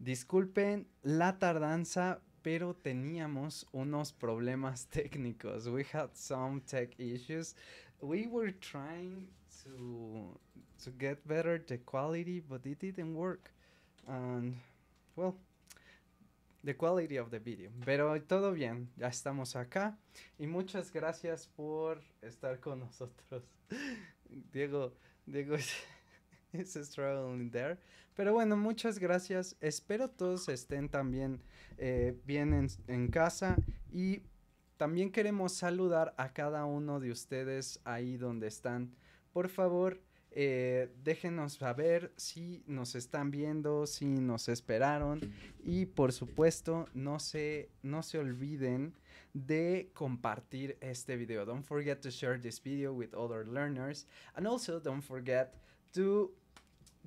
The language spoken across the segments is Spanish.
Disculpen la tardanza, pero teníamos unos problemas técnicos. We had some tech issues. We were trying to to get better the quality, but it didn't work. And well, the quality of the video. Pero todo bien, ya estamos acá y muchas gracias por estar con nosotros. Diego, Diego It's struggling there. Pero bueno, muchas gracias. Espero todos estén también eh, bien en, casa y también queremos saludar a cada uno de ustedes ahí donde están. Por favor, eh, déjenos saber si nos están viendo, si nos esperaron y por supuesto no se, no se olviden de compartir este video. Don't forget to share this video with other learners and also don't forget to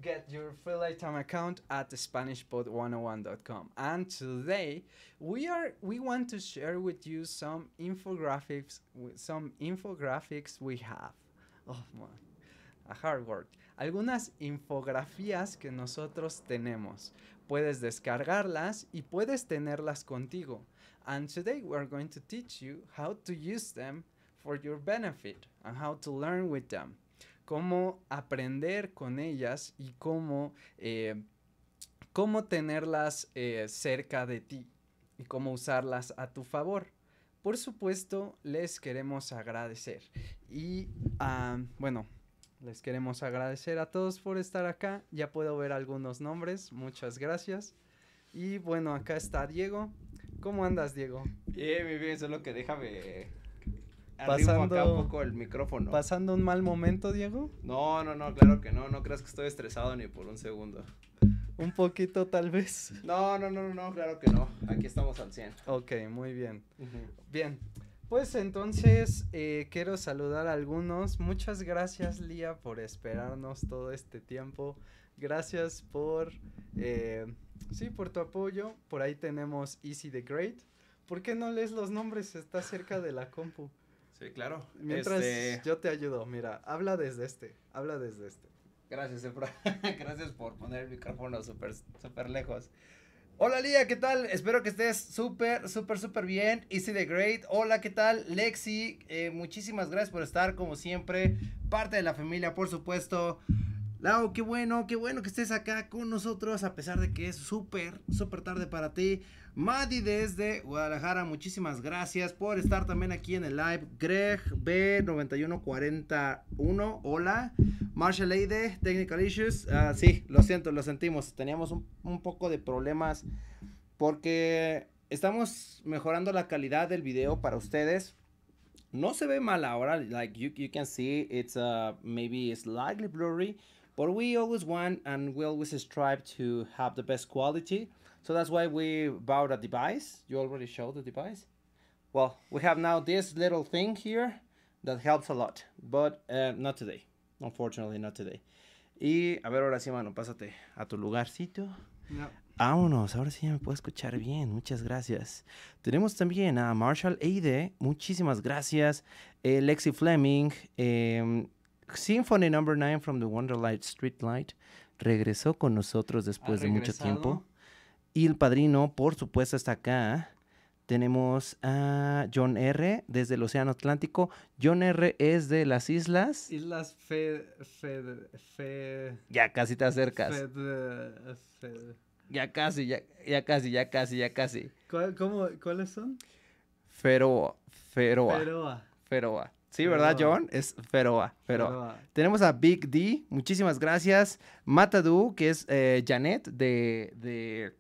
get your free lifetime account at SpanishPod101.com. And today we are we want to share with you some infographics some infographics we have. Oh man, a hard word. Algunas infografías que nosotros tenemos. Puedes descargarlas y puedes tenerlas contigo. And today we are going to teach you how to use them for your benefit and how to learn with them. cómo aprender con ellas y cómo, eh, cómo tenerlas eh, cerca de ti y cómo usarlas a tu favor. Por supuesto, les queremos agradecer. Y ah, bueno, les queremos agradecer a todos por estar acá. Ya puedo ver algunos nombres. Muchas gracias. Y bueno, acá está Diego. ¿Cómo andas, Diego? Bien, muy bien, solo que déjame pasando un poco el micrófono. ¿Pasando un mal momento, Diego? No, no, no, claro que no, no creas que estoy estresado ni por un segundo. Un poquito tal vez. No, no, no, no, claro que no. Aquí estamos al 100. Ok, muy bien. Bien. Pues entonces eh, quiero saludar a algunos. Muchas gracias Lía por esperarnos todo este tiempo. Gracias por, eh, sí, por tu apoyo. Por ahí tenemos Easy the Great. ¿Por qué no lees los nombres? Está cerca de la compu. Sí, claro. Mientras este, yo te ayudo, mira, habla desde este, habla desde este. Gracias, Efra. Gracias por poner el micrófono súper, súper lejos. Hola Lía, ¿qué tal? Espero que estés súper, súper, súper bien. Easy the Great. Hola, ¿qué tal? Lexi, eh, muchísimas gracias por estar, como siempre, parte de la familia, por supuesto. Lau, qué bueno, qué bueno que estés acá con nosotros, a pesar de que es súper, súper tarde para ti. Maddy desde Guadalajara, muchísimas gracias por estar también aquí en el live. Greg B9141, hola. Marshall Aide, Technical Issues. Ah, sí, lo siento, lo sentimos. Teníamos un, poco de problemas porque estamos mejorando la calidad del video para ustedes. No se ve mal ahora, like you, you can see, it's uh, maybe slightly blurry. But we always want and we always strive to have the best quality. So that's why we bought a device. You already showed the device. Well, we have now this little thing here that helps a lot, but uh, not today. Unfortunately, not today. Y a ver, ahora sí, mano, pásate a tu lugarcito. No. Vámonos, ahora sí ya me puedo escuchar bien, muchas gracias. Tenemos también a Marshall Aide, muchísimas gracias. Eh, Lexi Fleming, eh, Symphony Number no. 9 from the Wonderlight Streetlight regresó con nosotros después de mucho tiempo. Y el padrino, por supuesto, está acá. Tenemos a John R. desde el Océano Atlántico. John R. es de las islas. Islas Fed. ya casi te acercas. Ya casi, ya, casi, ya casi, ya casi. ¿Cuáles son? Feroa. Feroa. Feroa. Feroa. Sí, ¿verdad, John? Es Feroa, Feroa. Tenemos a Big D, muchísimas gracias. Matadu, que es eh, Janet de,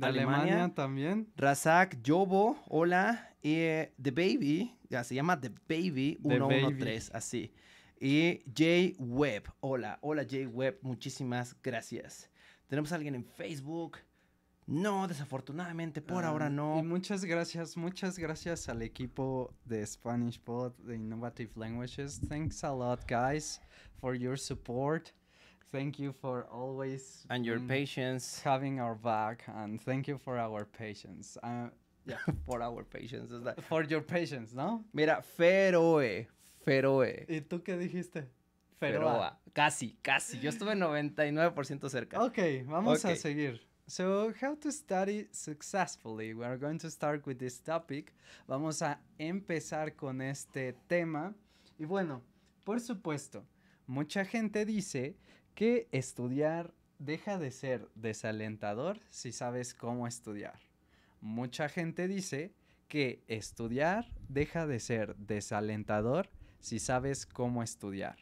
Alemania. también. Razak Jobo, hola. Y eh, The Baby, ya, se llama The Baby 113, así. Y Jay Webb, hola, hola Jay Webb, muchísimas gracias. Tenemos a alguien en Facebook. No, desafortunadamente, por ah, ahora no. Y muchas gracias, muchas gracias al equipo de Spanish de Innovative Languages. Thanks a lot, guys, for your support. Thank you for always and your mm, patience, having our back, and thank you for our patience. Uh, yeah, for our patience. For your patience, ¿no? Mira, feroe, feroe. ¿Y tú qué dijiste? Feroa. Casi, casi. Yo estuve 99% cerca. Ok, vamos a seguir. So, how to study successfully? We are going to start with this topic. Vamos a empezar con este tema. Y bueno, por supuesto, mucha gente dice que estudiar deja de ser desalentador si sabes cómo estudiar. Mucha gente dice que estudiar deja de ser desalentador si sabes cómo estudiar.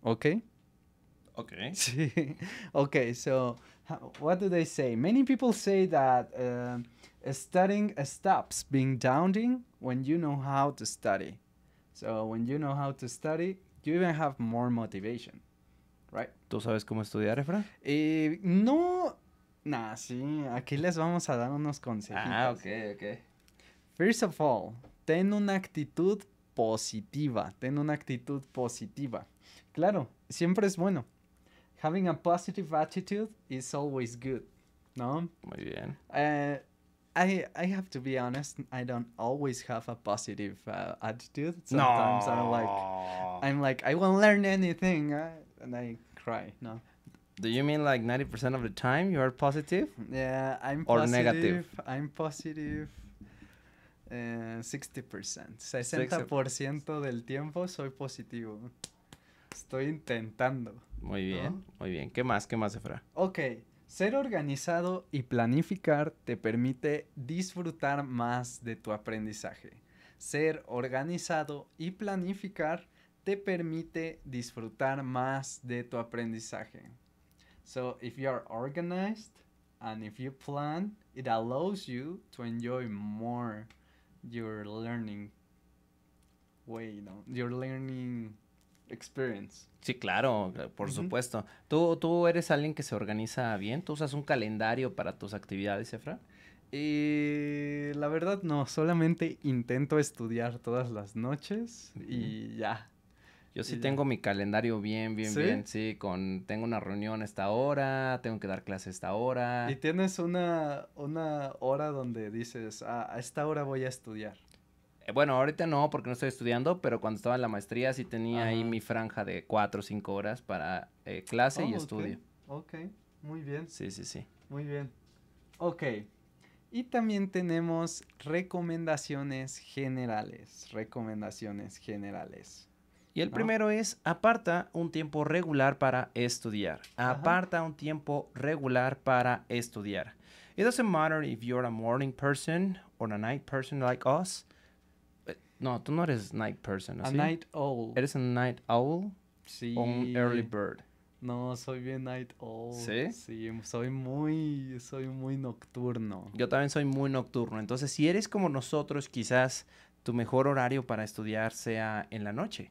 ¿Ok? Ok. Sí. ok, so what do they say? Many people say that uh, studying stops being daunting when you know how to study. So when you know how to study, you even have more motivation, right? ¿Tú sabes cómo estudiar, Efra? Eh, no, nah, sí. Aquí les vamos a dar unos consejitos. Ah, okay, okay. First of all, ten una actitud positiva. Ten una actitud positiva. Claro, siempre es bueno having a positive attitude is always good, no? Muy bien. Uh, I I have to be honest. I don't always have a positive uh, attitude. Sometimes no. I'm like, I'm like, I won't learn anything, uh, and I cry. No. Do you mean like ninety percent of the time you are positive? Yeah, I'm or positive, negative. I'm positive. Eh, sixty percent. 60% del tiempo soy positivo. Estoy intentando. Muy bien, muy bien. ¿Qué más? ¿Qué más, Efra? Ok, ser organizado y planificar te permite disfrutar más de tu aprendizaje. Ser organizado y planificar te permite disfrutar más de tu aprendizaje. So, if you are organized and if you plan, it allows you to enjoy more your learning way, no. your learning experience. Sí, claro, eh, por supuesto. ¿Tú, ¿Tú eres alguien que se organiza bien? ¿Tú usas un calendario para tus actividades, Efra? Y eh, la verdad no, solamente intento estudiar todas las noches y ya. Yo sí tengo mi calendario bien, bien, bien, sí, con tengo una reunión a esta hora, tengo que dar clase a esta hora. Y tienes una, una hora donde dices, ah, a esta hora voy a estudiar. Eh, bueno, ahorita no, porque no estoy estudiando, pero cuando estaba en la maestría sí tenía ahí mi franja de cuatro o cinco horas para eh, clase y oh, estudio. Ok, muy bien. Sí, sí, sí. Muy bien. Ok. Y también tenemos recomendaciones generales. Recomendaciones generales. Y el primero es aparta un tiempo regular para estudiar. Aparta un tiempo regular para estudiar. It doesn't matter if you're a morning person or a night person like us. No, tú no eres night person, A night owl. ¿Eres un night owl? Sí. ¿O un early bird? No, soy bien night owl. ¿Sí? Sí, soy muy, soy muy nocturno. Yo también soy muy nocturno. Entonces, si eres como nosotros, quizás tu mejor horario para estudiar sea en la noche.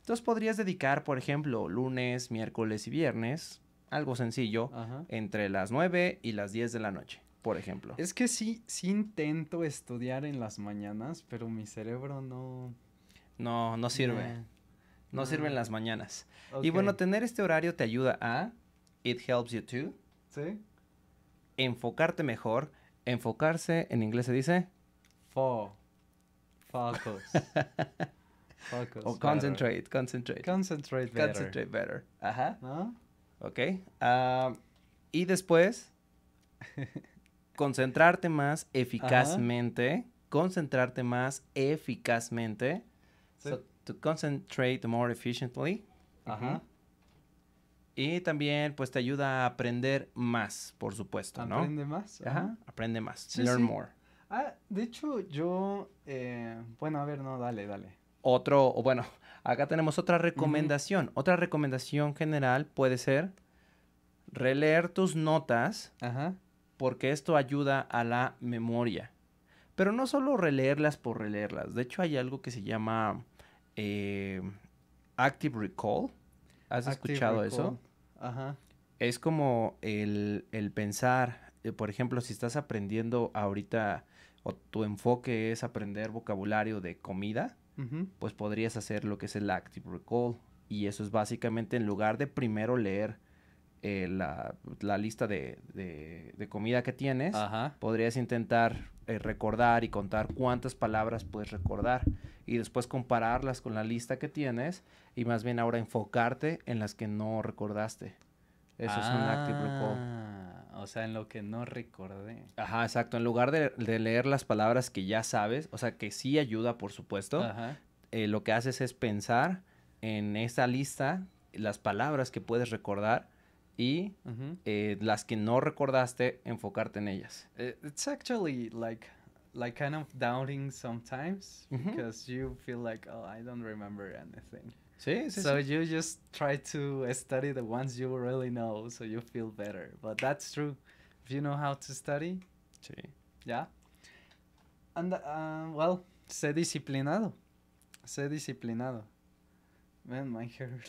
Entonces podrías dedicar, por ejemplo, lunes, miércoles y viernes, algo sencillo, entre las 9 y las 10 de la noche por ejemplo. Es que sí, sí intento estudiar en las mañanas, pero mi cerebro no... No, no sirve. no, sirve en las mañanas. Y bueno, tener este horario te ayuda a... It helps you too Sí. Enfocarte mejor. Enfocarse, en inglés se dice... Focus. Focus. O concentrate, concentrate. Concentrate better. Concentrate better. Ajá. ¿No? Ok. Ah, y después... concentrarte más eficazmente, concentrarte más eficazmente. to concentrate more efficiently. Ajá. Y también, pues, te ayuda a aprender más, por supuesto, ¿no? Aprende más. Ajá, aprende más. Learn more. Ah, de hecho, yo, eh, bueno, a ver, no, dale, dale. Otro, bueno, acá tenemos otra recomendación. Otra recomendación general puede ser releer tus notas Ajá porque esto ayuda a la memoria. Pero no solo releerlas por releerlas, de hecho hay algo que se llama eh, Active Recall. ¿Has escuchado eso? Ajá. Es como el, pensar, eh, por ejemplo, si estás aprendiendo ahorita o tu enfoque es aprender vocabulario de comida, pues podrías hacer lo que es el Active Recall. Y eso es básicamente en lugar de primero leer eh, la, lista de, comida que tienes, podrías intentar eh, recordar y contar cuántas palabras puedes recordar y después compararlas con la lista que tienes y más bien ahora enfocarte en las que no recordaste. Eso es un active recall. Ah, o sea, en lo que no recordé. Ajá, exacto. En lugar de, leer las palabras que ya sabes, o sea, que sí ayuda, por supuesto, eh, lo que haces es pensar en esa lista, las palabras que puedes recordar y eh, las que no recordaste, enfocarte en ellas. Eh, it's actually like like kind of doubting sometimes because you feel like oh I don't remember anything. Sí, So you just try to study the ones you really know so you feel better. But that's true. If you know how to study. Sí. Yeah. And uh, well, sé disciplinado. Sé disciplinado. Man, my hair.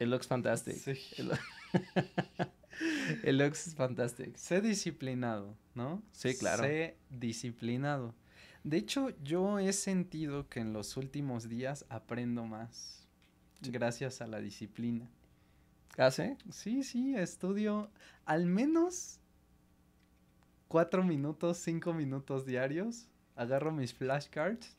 It looks fantastic. el Ox es fantástico. Sé disciplinado, ¿no? Sí, claro. Sé disciplinado. De hecho, yo he sentido que en los últimos días aprendo más. Gracias a la disciplina. ¿Hace? ¿Ah, sí? Sí, estudio al menos cuatro minutos, cinco minutos diarios. Agarro mis flashcards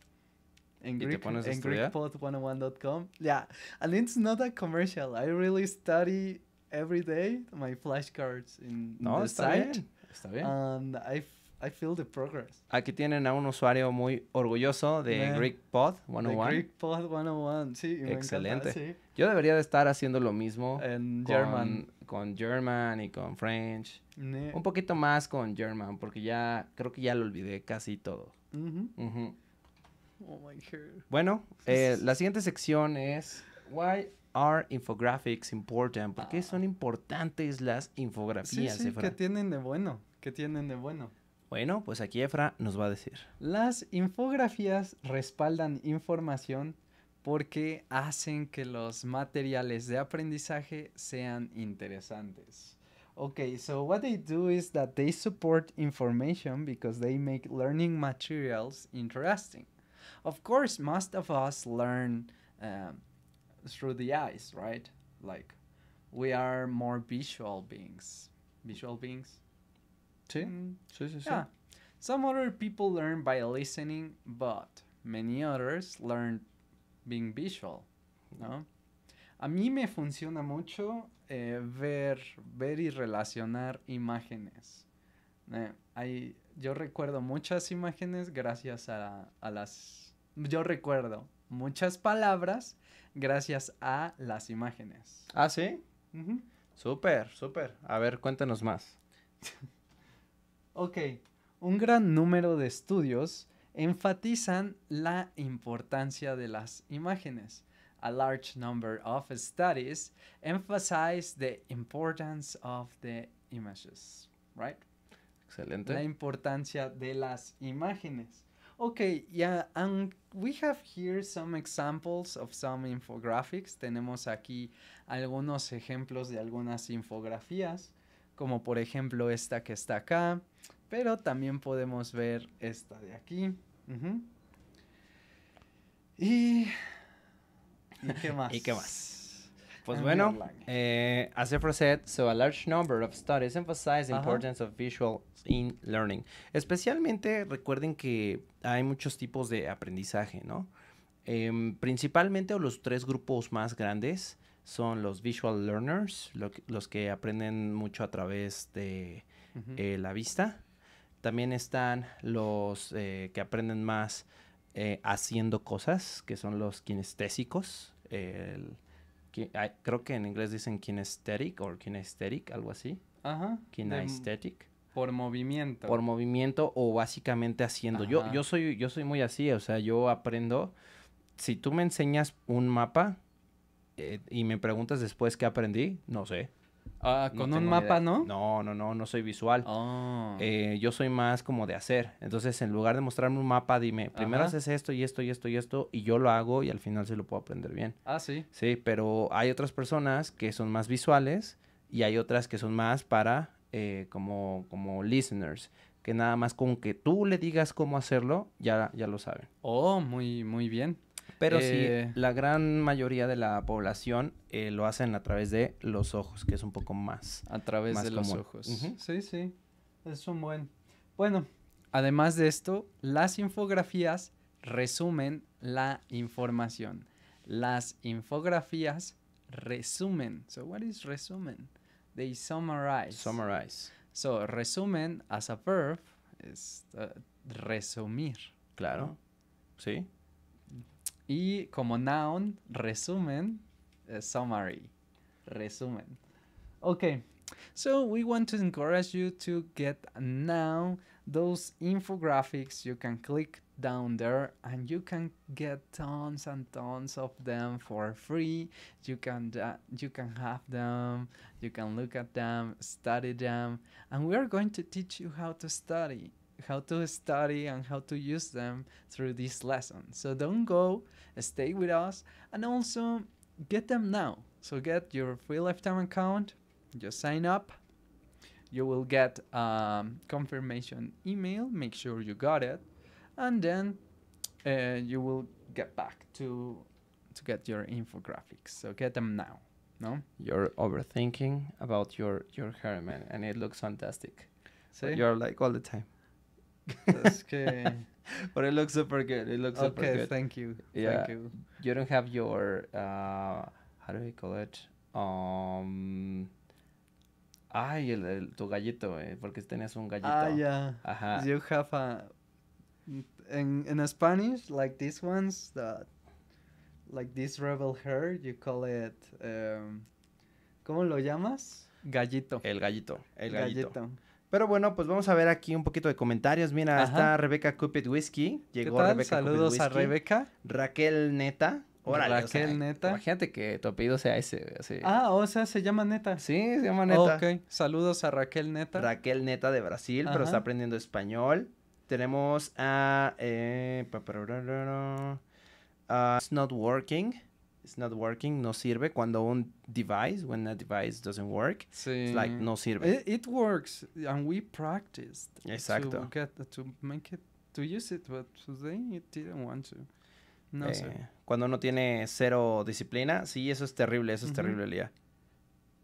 en en GreekPod101.com. Yeah, and it's not a commercial. I really study every day my flashcards in no, the está site. Bien, está bien. And I, I feel the progress. Aquí tienen a un usuario muy orgulloso de GreekPod Greek Pod 101. De Greek Pod 101, sí. Excelente. sí. Yo debería de estar haciendo lo mismo en con, German. con German y con French. Un poquito más con German, porque ya creo que ya lo olvidé casi todo. Mm-hmm. Uh -huh. Oh my God. Bueno, eh, la siguiente sección es Why are infographics important? ¿Por ah. son importantes las infografías, sí, sí, ¿Qué tienen de bueno? ¿Qué tienen de bueno? Bueno, pues aquí Efra nos va a decir. Las infografías respaldan información porque hacen que los materiales de aprendizaje sean interesantes. Okay, so what they do is that they support information because they make learning materials interesting. Of course, most of us learn um, through the eyes, right? Like we are more visual beings. Visual beings. Sí, mm. sí, sí, Some other people learn by listening, but many others learn being visual, ¿no? A mí me funciona mucho eh, ver, ver y relacionar imágenes. Eh, hay, yo recuerdo muchas imágenes gracias a, a las... Yo recuerdo muchas palabras gracias a las imágenes. Ah, sí. Super, Súper, súper. A ver, cuéntanos más. ok, un gran número de estudios enfatizan la importancia de las imágenes. A large number of studies emphasize the importance of the images, right? Excelente. La importancia de las imágenes. Okay, yeah, and we have here some examples of some infographics. Tenemos aquí algunos ejemplos de algunas infografías, como por ejemplo esta que está acá, pero también podemos ver esta de aquí. Y... ¿Y qué más? ¿Y qué más? Pues bueno, eh, as said, so a large number of studies emphasize the importance of visual in learning. Especialmente recuerden que hay muchos tipos de aprendizaje, ¿no? Em, principalmente los tres grupos más grandes son los visual learners, los que aprenden mucho a través de eh, la vista. También están los eh, que aprenden más eh, haciendo cosas, que son los kinestésicos. El, creo que en inglés dicen kinesthetic o kinesthetic, algo así. Ajá. Kinesthetic. por movimiento. Por movimiento o básicamente haciendo. Yo, yo, soy, yo soy muy así, o sea, yo aprendo. Si tú me enseñas un mapa eh, y me preguntas después qué aprendí, no sé con ah, un mapa, ¿no? No, no, no, no soy visual. Oh. Eh, yo soy más como de hacer. Entonces, en lugar de mostrarme un mapa, dime, primero haces esto y esto y esto y esto, y yo lo hago y al final se lo puedo aprender bien. Ah, sí. Sí, pero hay otras personas que son más visuales y hay otras que son más para eh, como, como listeners. Que nada más con que tú le digas cómo hacerlo, ya, ya lo saben. Oh, muy, muy bien. Pero sí, eh, la gran mayoría de la población eh, lo hacen a través de los ojos, que es un poco más. A través de los ojos. Sí, sí. Es un buen. Bueno, además de esto, las infografías resumen la información. Las infografías resumen. So, what is resumen? They summarize. Summarize. So, resumen as a verb es uh, resumir. Claro. Sí. Y como noun, resumen, uh, summary, resumen. Okay, so we want to encourage you to get now those infographics. You can click down there and you can get tons and tons of them for free. You can uh, you can have them, you can look at them, study them, and we are going to teach you how to study how to study and how to use them through this lesson. So don't go, stay with us, and also get them now. So get your free lifetime account, just sign up. You will get um, confirmation email. Make sure you got it, and then uh, you will get back to to get your infographics. So get them now. No, you're overthinking about your your hair, man, and it looks fantastic. See? you're like all the time. Es but it looks super good. It looks okay, super good. Okay, thank you. you. don't have your, uh, how do we call it? Um, ay, el, tu gallito, eh, porque tenías un gallito. Ah, ya. Ajá. You have a, in, in Spanish, like these ones, that, like this rebel hair, you call it, um, ¿cómo lo llamas? Gallito. El gallito. El gallito. Pero bueno, pues vamos a ver aquí un poquito de comentarios. Mira, está Rebeca Cupid Whiskey. Llegó ¿Qué tal? Rebeca Saludos a Rebeca. Raquel Neta. Órale, Raquel Neta. Imagínate que tu apellido sea ese. Ah, o sea, se llama Neta. Sí, se llama Neta. ok. Saludos a Raquel Neta. Raquel Neta de Brasil, pero está aprendiendo español. Tenemos a. Eh, It's not working it's not working, no sirve. Cuando un device, when a device doesn't work, it's like no sirve. It, works, and we practiced. Exacto. To, get, to make it, to use it, but today it didn't want to. No eh, sé. Cuando uno tiene cero disciplina, sí, eso es terrible, eso es terrible, Lía.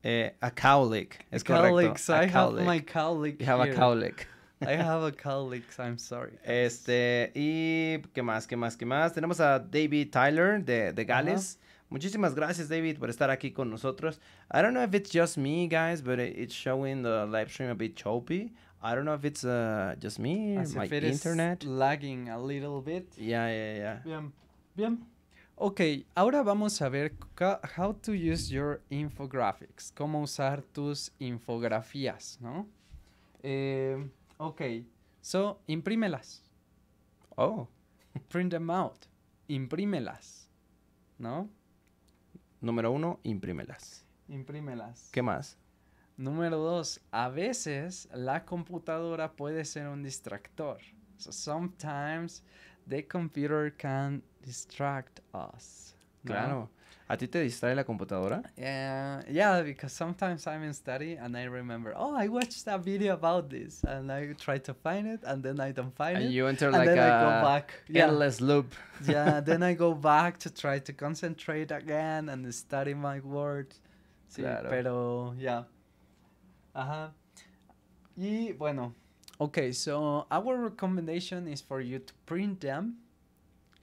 Eh, a cowlick, es correcto. I have my cowlick a cowlick. I have a cowlick I'm sorry. Este, y qué más, qué más, qué más. Tenemos a David Tyler de, de Gales. Muchísimas gracias, David, por estar aquí con nosotros. I don't know if it's just me, guys, but it's showing the live stream a bit choppy. I don't know if it's uh, just me, my internet. lagging a little bit. Yeah, yeah, yeah. Bien, bien. Ok, ahora vamos a ver how to use your infographics, cómo usar tus infografías, ¿no? Eh, ok, so imprímelas. Oh. Print them out. Imprímelas, ¿no? Número uno, imprímelas. Imprímelas. ¿Qué más? Número dos, a veces la computadora puede ser un distractor. So sometimes the computer can distract us. Claro. ¿A ti te distrae la computadora? Yeah, yeah, because sometimes I'm in study and I remember, oh, I watched a video about this and I try to find it and then I don't find and it. And you enter and like then a I go back. Yeah. endless loop. yeah, then I go back to try to concentrate again and study my words. Sí, claro. pero, yeah. Ajá. Uh -huh. Y bueno, okay, so our recommendation is for you to print them,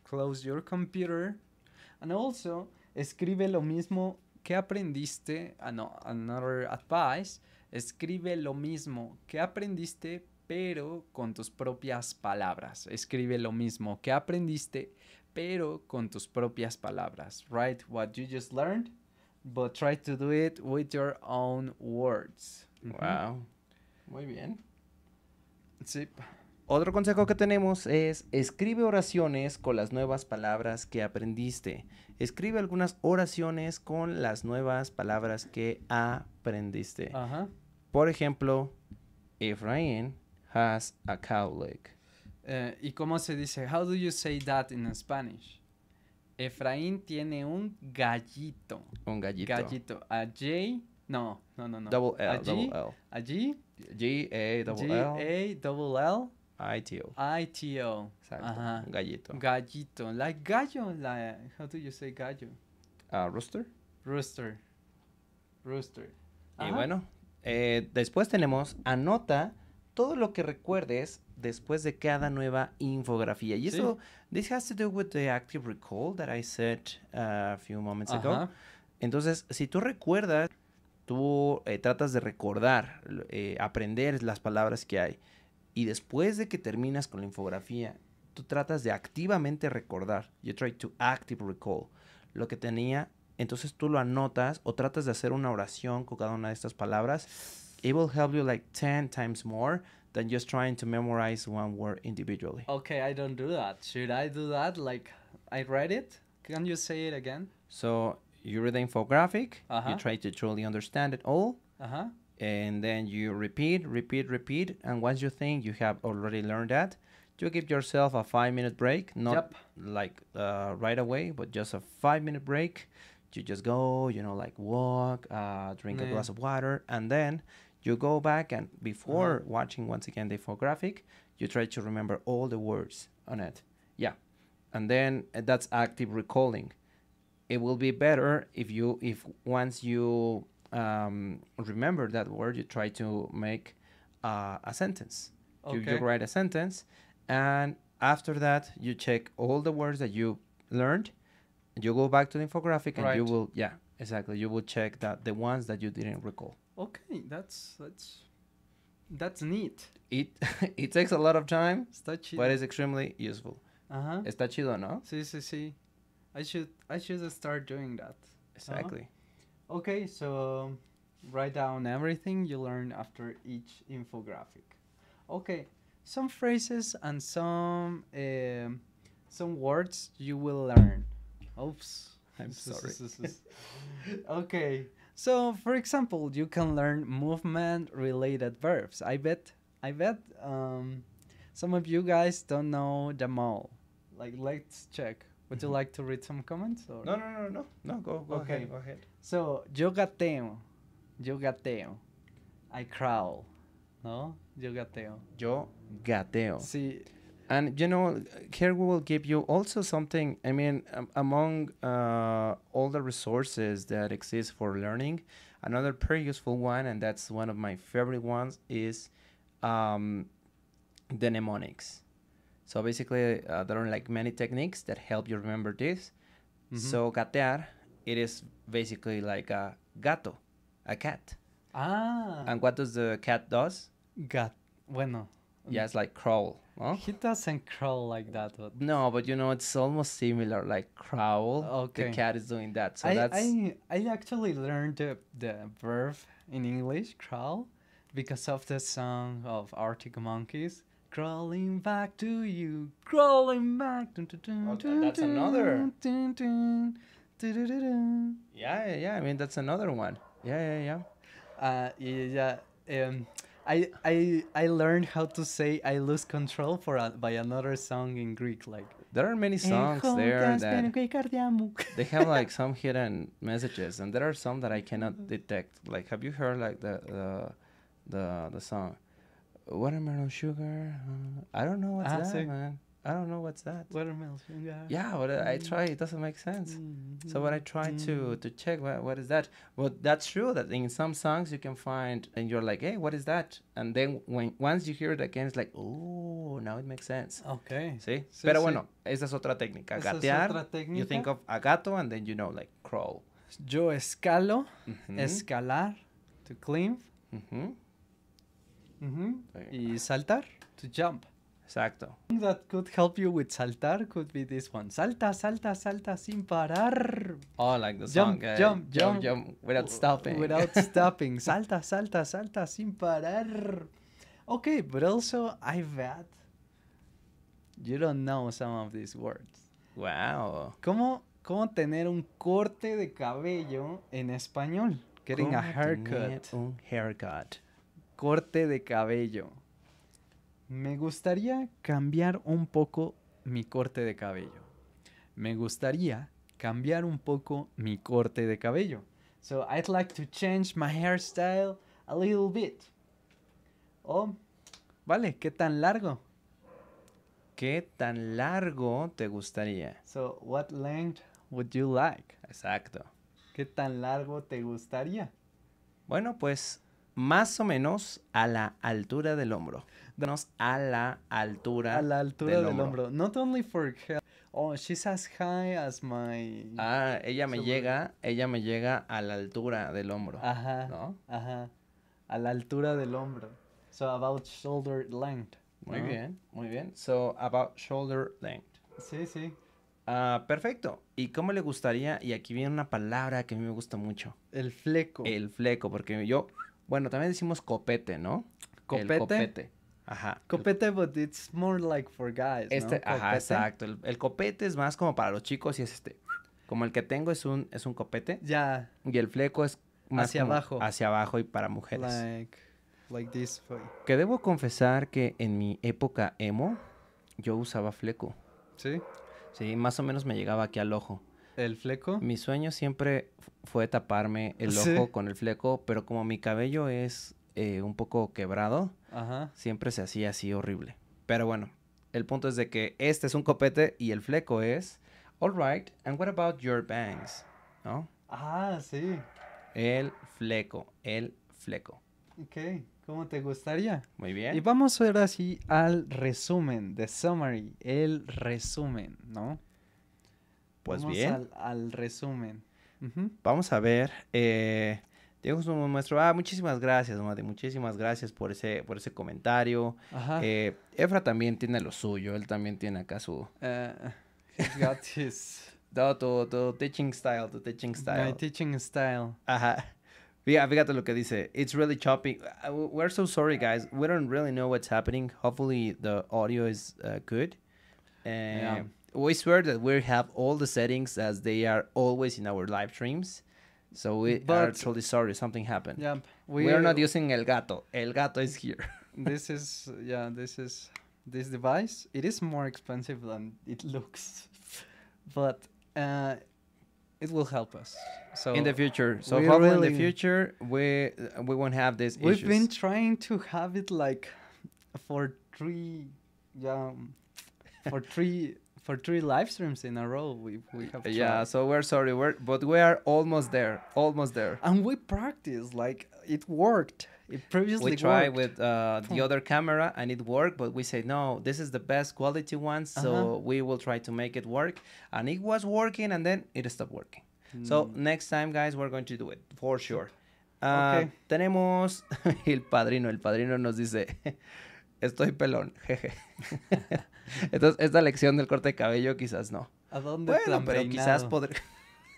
close your computer, and also Escribe lo mismo que aprendiste. Ah, another advice. Escribe lo mismo que aprendiste, pero con tus propias palabras. Escribe lo mismo que aprendiste, pero con tus propias palabras. Write what you just learned, but try to do it with your own words. Wow. Muy bien. Sí. Otro consejo que tenemos es escribe oraciones con las nuevas palabras que aprendiste. Escribe algunas oraciones con las nuevas palabras que aprendiste. Ajá. Por ejemplo, Efraín has a cow eh, ¿Y cómo se dice? How do you say that in Spanish? Efraín tiene un gallito. Un gallito. Gallito. A J. No, no, no, no. Double L. A Double G A double L. A double L. ITO. ITO. Exacto. Gallito. Gallito. Like gallo. how do you say gallo? Ah, rooster. Rooster. Rooster. Y bueno, eh, después tenemos anota todo lo que recuerdes después de cada nueva infografía. Y eso, this has to do with the active recall that I said uh, a few moments ago. Entonces, si tú recuerdas, tú eh, tratas de recordar, eh, aprender las palabras que hay. Y después de que terminas con la infografía, tú tratas de activamente recordar. yo try to active recall lo que tenía. Entonces tú lo anotas o tratas de hacer una oración con cada una de estas palabras. It will help you like 10 times more than just trying to memorize one word individually. Okay, I don't do that. Should I do that? Like, I read it? Can you say it again? So, you read the infographic, you uh-huh. try to truly understand it all, uh-huh. and then you repeat, repeat, repeat. And once you think you have already learned that, you give yourself a five minute break, not yep. like uh, right away, but just a five minute break. You just go, you know, like walk, uh, drink mm. a glass of water, and then you go back and before uh-huh. watching once again the infographic, you try to remember all the words on it. Yeah, and then uh, that's active recalling. It will be better if you if once you um, remember that word, you try to make uh, a sentence. Okay. You, you write a sentence, and after that, you check all the words that you learned. You go back to the infographic, and right. you will, yeah, exactly. You will check that the ones that you didn't recall. Okay, that's that's that's neat. It it takes a lot of time, but it's extremely useful. Uh-huh. Está chido, no? Sí, sí, sí. I should I should start doing that. Uh-huh. Exactly. Uh-huh. Okay, so write down everything you learn after each infographic. Okay, some phrases and some uh, some words you will learn. Oops, I'm sorry. okay, so for example, you can learn movement-related verbs. I bet, I bet um, some of you guys don't know them all. Like, let's check. Would you mm-hmm. like to read some comments? Or? No, no, no, no, no. Go, go okay. ahead. Go ahead. So yo gateo, yo gateo, I crawl, no? Yo gateo. Yo gateo. See. And you know, here we will give you also something. I mean, um, among uh, all the resources that exist for learning, another pretty useful one, and that's one of my favorite ones, is um, the mnemonics. So basically, uh, there are like many techniques that help you remember this. Mm-hmm. So gatear, it is basically like a gato, a cat. Ah. And what does the cat does? Gat. Bueno. Yeah, it's like crawl. He doesn't crawl like that. But no, but you know it's almost similar, like crawl. Okay. The cat is doing that. So I, that's. I I actually learned the the verb in English crawl because of the song of Arctic Monkeys Crawling back to you, crawling back. Dun, dun, dun, oh, dun that's another. Yeah, yeah, I mean, that's another one. Yeah, yeah, yeah. Uh, yeah, yeah. Um, I, I, I learned how to say I lose control for a, by another song in Greek. Like there are many songs there that they have like some hidden messages, and there are some that I cannot detect. Like, have you heard like the the the, the song? watermelon sugar. Uh, I don't know what's Acid. that, man. I don't know what's that. Watermelon sugar. Yeah, what, I mm. try. It doesn't make sense. mm So when I try mm to to check what what is that, well, that's true that in some songs you can find and you're like, hey, what is that? And then when once you hear it again, it's like, oh, now it makes sense. Okay. Sí. sí Pero sí. bueno, esa es otra técnica. Esa Gatear. Es otra técnica. You think of a gato and then you know like crawl. Yo escalo, mm-hmm. escalar, to climb. Mm-hmm. Y saltar, to jump. Exacto. That could help you with saltar could be this one. Salta, salta, salta sin parar. Oh, like the song. Eh. Jump, jump, jump, without stopping. Without stopping. salta, salta, salta sin parar. Okay, but also I bet you don't know some of these words. Wow. ¿Cómo, cómo tener un corte de cabello en español? Getting a haircut. un haircut corte de cabello. Me gustaría cambiar un poco mi corte de cabello. Me gustaría cambiar un poco mi corte de cabello. So I'd like to change my hairstyle a little bit. Oh, vale, ¿qué tan largo? ¿Qué tan largo te gustaría? So what length would you like? Exacto. ¿Qué tan largo te gustaría? Bueno, pues más o menos a la altura del hombro. Danos a la altura. A la altura del, hombro. Not only for her. Oh, she's as high as my. Ah, ella me llega, ella me llega a la altura del hombro. Ajá. ¿No? Ajá. A la altura del hombro. So about shoulder length. Muy bien, muy bien. So about shoulder length. Sí, sí. Ah, perfecto. ¿Y cómo le gustaría? Y aquí viene una palabra que a mí me gusta mucho. El fleco. El fleco, porque yo bueno, también decimos copete, ¿no? Copete. El copete. Ajá. Copete, but it's more like for guys. Este, Ajá, exacto. El, copete es más como para los chicos y es este. Como el que tengo es un, es un copete. Ya. Y el fleco es más hacia abajo. Hacia abajo y para mujeres. Like, like this. Que debo confesar que en mi época emo, yo usaba fleco. ¿Sí? Sí, más o menos me llegaba aquí al ojo. ¿El fleco? Mi sueño siempre fue taparme el ojo con el fleco, pero como mi cabello es eh, un poco quebrado, siempre se hacía así horrible. Pero bueno, el punto es de que este es un copete y el fleco es, all right, and what about your bangs? ¿No? Ah, sí. El fleco, el fleco. Ok, ¿cómo te gustaría? Muy bien. Y vamos ahora sí al resumen, the summary, el resumen, ¿no? Pues bien. Al, al resumen. Vamos a ver. Eh, Diego un muestro. Ah, muchísimas gracias, Mati. Muchísimas gracias por ese, por ese comentario. Eh, Efra también tiene lo suyo. Él también tiene acá su. Uh, he's got his... no, tu, tu, teaching style, tu teaching style. My teaching style. Ajá. Ah, fíjate lo que dice. It's really choppy. Ah, we're so sorry, guys. We don't really know what's happening. Hopefully the audio is uh, good. Eh, yeah. we swear that we have all the settings as they are always in our live streams. So we but, are totally sorry something happened. Yeah, we, we are not using El Gato. El Gato is here. this is yeah, this is this device. It is more expensive than it looks, but uh, it will help us. So in the future, so hopefully really in the future we we won't have this. We've issues. been trying to have it like for three yeah for three for three live streams in a row we, we have tried. yeah so we're sorry we're but we are almost there almost there and we practiced like it worked it previously we tried with uh, the other camera and it worked but we said no this is the best quality one so uh -huh. we will try to make it work and it was working and then it stopped working mm. so hmm. next time guys we're going to do it for sure uh, okay. tenemos el padrino el padrino nos dice estoy pelón, jeje. Entonces, esta lección del corte de cabello quizás no. ¿A dónde bueno, pero quizás podría...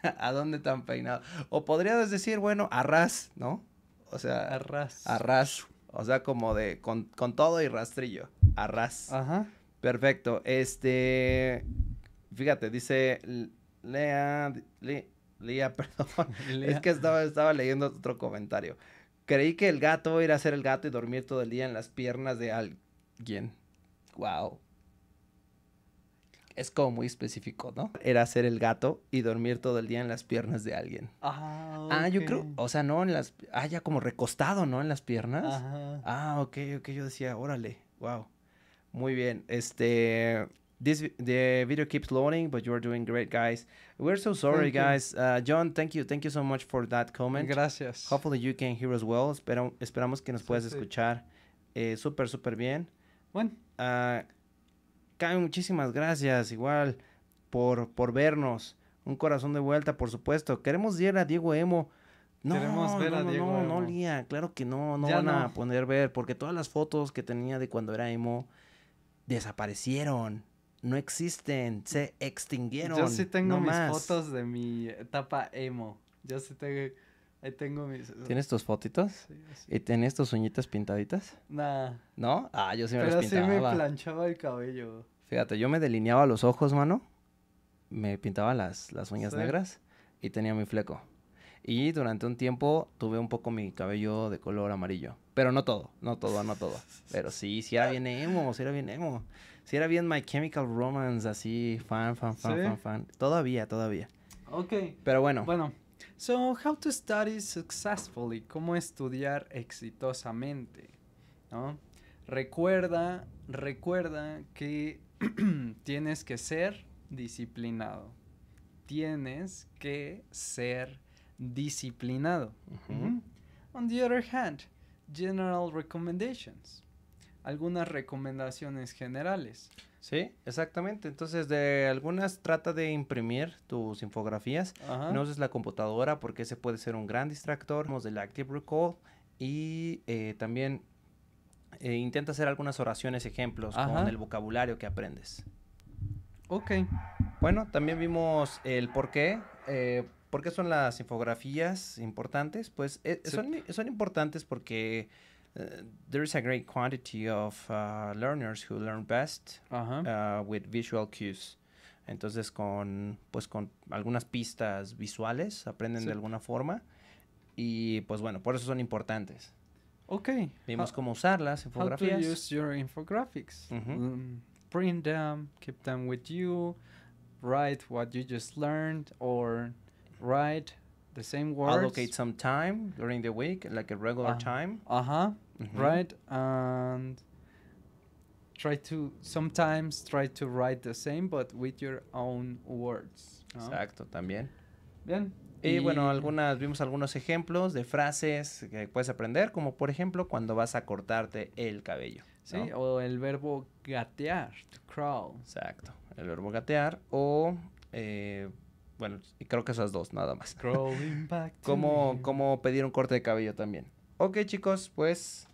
¿A dónde tan peinado? O podrías decir, bueno, arras, ¿no? O sea... Arras. Arras. O sea, como de con, con todo y rastrillo. Arras. Ajá. Perfecto. Este... Fíjate, dice Lea... Lea, perdón. Es que estaba, estaba leyendo otro comentario. Creí que el gato era ser el gato y dormir todo el día en las piernas de alguien. Wow. Es como muy específico, ¿no? Era ser el gato y dormir todo el día en las piernas de alguien. Ah, ah yo creo, o sea, no en las, ah, ya como recostado, ¿no? En las piernas. Ajá. Ah, ok, ok, yo decía, órale, wow. Muy bien, este, This the video keeps loading, but you're doing great, guys. We're so sorry, guys. Uh, John, thank you, thank you so much for that comment. Gracias. Hopefully you can hear us well. esperamos que nos puedas escuchar eh, súper, súper bien. Bueno. Uh, muchísimas gracias igual por, por vernos. Un corazón de vuelta, por supuesto. Queremos ir a Diego Emo. No, Queremos ver no, a Diego no, no, Lía, claro que no, no van a poder ver, porque todas las fotos que tenía de cuando era Emo desaparecieron no existen, se extinguieron. Yo sí tengo mis más. fotos de mi etapa emo. Yo sí tengo, ahí tengo mis... ¿Tienes tus fotitos? ¿Y tienes tus uñitas pintaditas? Nah. ¿No? Ah, yo sí me pintaba. sí me planchaba el cabello. Fíjate, yo me delineaba los ojos, mano. Me pintaba las, las uñas negras y tenía mi fleco. Y durante un tiempo tuve un poco mi cabello de color amarillo. Pero no todo, no todo, no todo. Pero sí, sí era bien emo, si era bien emo. Si era bien My Chemical Romance, así, fan, fan, fan, fan, fan. Todavía, todavía. Ok. Pero bueno. Bueno. So, how to study successfully. Cómo estudiar exitosamente. Recuerda, recuerda que tienes que ser disciplinado. Tienes que ser disciplinado. On the other hand, general recommendations algunas recomendaciones generales. Sí, exactamente. Entonces, de algunas trata de imprimir tus infografías. No uses la computadora porque ese puede ser un gran distractor. Vamos del Active Recall y eh, también eh, intenta hacer algunas oraciones, ejemplos con el vocabulario que aprendes. Ok. Bueno, también vimos el por qué. Eh, ¿Por qué son las infografías importantes? Pues son, son, importantes porque there's a great quantity of uh, learners who learn best -huh. Uh, with visual cues. Entonces con pues con algunas pistas visuales aprenden sí. de alguna forma y pues bueno, por eso son importantes. Ok. Vimos how, cómo usarlas, infografías. How to use your infographics. Uh -huh. um, mm. print them, keep them with you, write what you just learned or write the same words. Allocate some time during the week, like a regular uh, time. Uh-huh. right? And try to sometimes try to write the same but with your own words. Exacto, también. Bien. Y, bueno, algunas vimos algunos ejemplos de frases que puedes aprender, como por ejemplo cuando vas a cortarte el cabello. Sí, o el verbo gatear, to crawl. Exacto, el verbo gatear o eh, bueno, creo que esas dos, nada más. Crawling back. pedir un corte de cabello también? Ok chicos, pues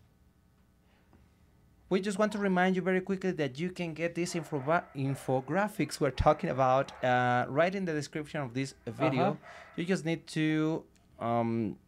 we just want to remind you very quickly that you can get these info infographics we're talking about uh, right in the description of this video. Uh -huh. You just need to um,